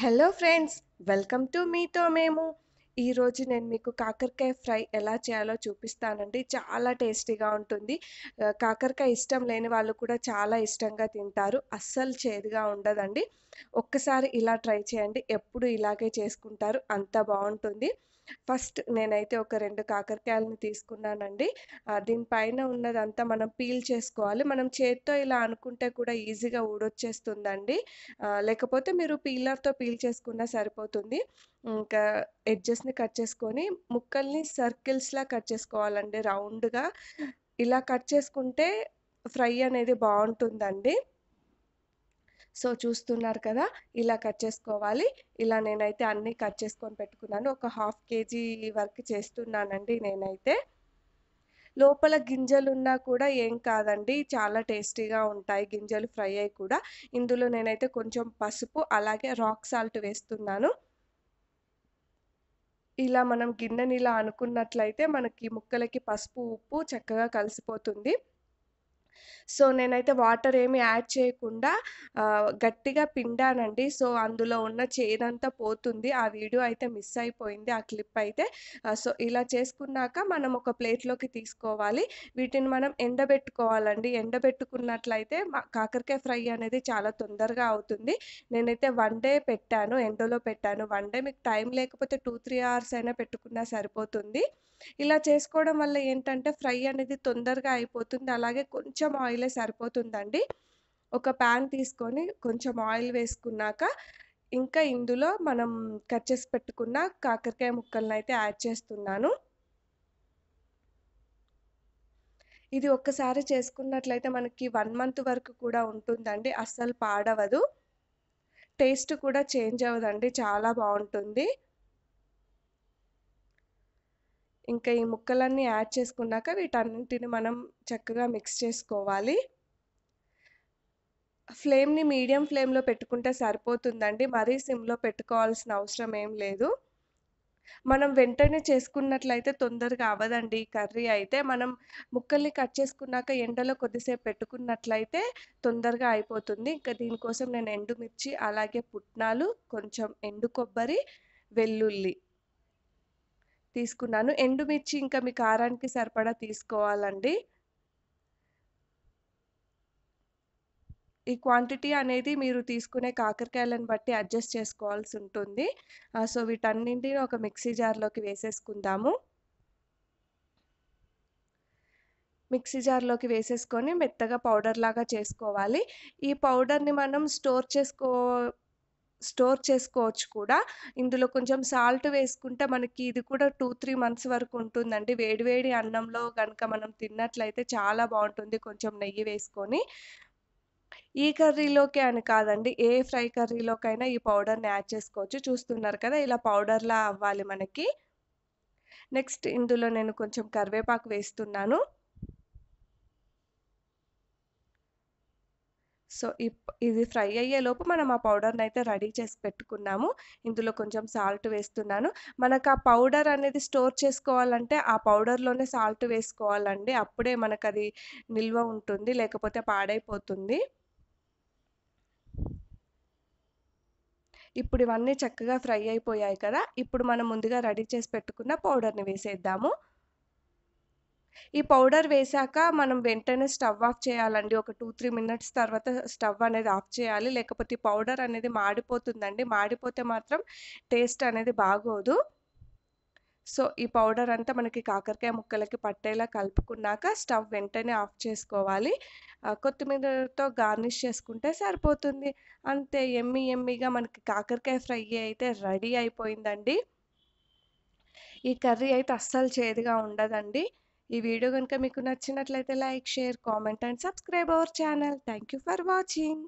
hello friends welcome to మీతో మేము ఈరోజు నేను మీకు కాకరకాయ ఫ్రై ఎలా చేయాలో చూపిస్తానండి చాలా టేస్టీగా ఉంటుంది కాకరకాయ ఇష్టం లేని వాళ్ళు కూడా చాలా ఇష్టంగా తింటారు అస్సలు చేదుగా ఉండదండి ఒక్కసారి ఇలా ట్రై చేయండి ఎప్పుడు ఇలాగే చేసుకుంటారు అంత బాగుంటుంది ఫస్ట్ నేనైతే ఒక రెండు కాకరకాయలని తీసుకున్నానండి దీనిపైన ఉన్నదంతా మనం పీల్ చేసుకోవాలి మనం చేత్తో ఇలా అనుకుంటే కూడా ఈజీగా ఊడొచ్చేస్తుందండి లేకపోతే మీరు పీలర్తో పీల్ చేసుకున్నా సరిపోతుంది ఇంకా ఎడ్జెస్ని కట్ చేసుకొని ముక్కల్ని సర్కిల్స్లా కట్ చేసుకోవాలండి రౌండ్గా ఇలా కట్ చేసుకుంటే ఫ్రై అనేది బాగుంటుందండి సో చూస్తున్నారు కదా ఇలా కట్ చేసుకోవాలి ఇలా నేనైతే అన్నీ కట్ చేసుకొని పెట్టుకున్నాను ఒక హాఫ్ కేజీ వరకు చేస్తున్నానండి నేనైతే లోపల గింజలు ఉన్నా కూడా ఏం కాదండి చాలా టేస్టీగా ఉంటాయి గింజలు ఫ్రై అయ్యి కూడా ఇందులో నేనైతే కొంచెం పసుపు అలాగే రాక్ సాల్ట్ వేస్తున్నాను ఇలా మనం గిన్నెని ఇలా అనుకున్నట్లయితే మనకి ముక్కలకి పసుపు ఉప్పు చక్కగా కలిసిపోతుంది సో నేనైతే వాటర్ ఏమి యాడ్ చేయకుండా గట్టిగా పిండానండి సో అందులో ఉన్న చేదంతా పోతుంది ఆ వీడియో అయితే మిస్ అయిపోయింది ఆ క్లిప్ అయితే సో ఇలా చేసుకున్నాక మనం ఒక ప్లేట్లోకి తీసుకోవాలి వీటిని మనం ఎండబెట్టుకోవాలండి ఎండబెట్టుకున్నట్లయితే కాకరకాయ ఫ్రై అనేది చాలా తొందరగా అవుతుంది నేనైతే వన్ డే పెట్టాను ఎండలో పెట్టాను వన్ డే మీకు టైం లేకపోతే టూ త్రీ అవర్స్ అయినా పెట్టుకున్నా సరిపోతుంది ఇలా చేసుకోవడం వల్ల ఏంటంటే ఫ్రై అనేది తొందరగా అయిపోతుంది అలాగే కొంచెం కొంచెం ఆయిలే సరిపోతుందండి ఒక ప్యాన్ తీసుకొని కొంచెం ఆయిల్ వేసుకున్నాక ఇంకా ఇందులో మనం కట్ చేసి పెట్టుకున్న కాకరకాయ ముక్కలను అయితే యాడ్ చేస్తున్నాను ఇది ఒక్కసారి చేసుకున్నట్లయితే మనకి వన్ మంత్ వరకు కూడా ఉంటుందండి అస్సలు పాడవదు టేస్ట్ కూడా చేంజ్ అవ్వదండి చాలా బాగుంటుంది ఇంకా ఈ ముక్కలన్నీ యాడ్ చేసుకున్నాక వీటన్నింటిని మనం చక్కగా మిక్స్ చేసుకోవాలి ఫ్లేమ్ని మీడియం ఫ్లేమ్లో పెట్టుకుంటే సరిపోతుందండి మరీ సిమ్లో పెట్టుకోవాల్సిన అవసరం ఏం లేదు మనం వెంటనే చేసుకున్నట్లయితే తొందరగా అవ్వదండి ఈ కర్రీ అయితే మనం ముక్కల్ని కట్ చేసుకున్నాక ఎండలో కొద్దిసేపు పెట్టుకున్నట్లయితే తొందరగా అయిపోతుంది ఇంకా దీనికోసం నేను ఎండుమిర్చి అలాగే పుట్నాలు కొంచెం ఎండు కొబ్బరి వెల్లుల్లి తీసుకున్నాను ఎండుమిర్చి ఇంకా మీ కారానికి సరిపడా తీసుకోవాలండి ఈ క్వాంటిటీ అనేది మీరు తీసుకునే కాకరకాయలను బట్టి అడ్జస్ట్ చేసుకోవాల్సి ఉంటుంది సో వీటన్నింటిని ఒక మిక్సీ జార్లోకి వేసేసుకుందాము మిక్సీ జార్లోకి వేసేసుకొని మెత్తగా పౌడర్ లాగా చేసుకోవాలి ఈ పౌడర్ని మనం స్టోర్ చేసుకో స్టోర్ చేసుకోవచ్చు కూడా ఇందులో కొంచెం సాల్ట్ వేసుకుంటే మనకి ఇది కూడా టూ త్రీ మంత్స్ వరకు ఉంటుందండి వేడివేడి అన్నంలో కనుక మనం తిన్నట్లయితే చాలా బాగుంటుంది కొంచెం నెయ్యి వేసుకొని ఈ కర్రీలోకి అని కాదండి ఏ ఫ్రై కర్రీలోకైనా ఈ పౌడర్ని యాడ్ చేసుకోవచ్చు చూస్తున్నారు కదా ఇలా పౌడర్లా అవ్వాలి మనకి నెక్స్ట్ ఇందులో నేను కొంచెం కరివేపాకు వేస్తున్నాను సో ఇది ఫ్రై అయ్యే లోపు మనం ఆ పౌడర్ని అయితే రెడీ చేసి పెట్టుకున్నాము ఇందులో కొంచెం సాల్ట్ వేస్తున్నాను మనకు ఆ పౌడర్ అనేది స్టోర్ చేసుకోవాలంటే ఆ పౌడర్లోనే సాల్ట్ వేసుకోవాలండి అప్పుడే మనకు అది నిల్వ ఉంటుంది లేకపోతే పాడైపోతుంది ఇప్పుడు ఇవన్నీ చక్కగా ఫ్రై అయిపోయాయి కదా ఇప్పుడు మనం ముందుగా రెడీ చేసి పెట్టుకున్న పౌడర్ని వేసేద్దాము ఈ పౌడర్ వేసాక మనం వెంటనే స్టవ్ ఆఫ్ చేయాలండి ఒక టూ త్రీ మినిట్స్ తర్వాత స్టవ్ అనేది ఆఫ్ చేయాలి లేకపోతే పౌడర్ అనేది మాడిపోతుందండి మాడిపోతే మాత్రం టేస్ట్ అనేది బాగోదు సో ఈ పౌడర్ అంతా మనకి కాకరకాయ ముక్కలకి పట్టేలా కలుపుకున్నాక స్టవ్ వెంటనే ఆఫ్ చేసుకోవాలి కొత్తిమీరతో గార్నిష్ చేసుకుంటే సరిపోతుంది అంతే ఎమ్మి ఎమ్మిగా మనకి కాకరకాయ ఫ్రై అయితే రెడీ అయిపోయిందండి ఈ కర్రీ అయితే అస్సలు చేదుగా ఉండదండి ఈ వీడియో కనుక మీకు నచ్చినట్లయితే like share comment and subscribe our channel thank you for watching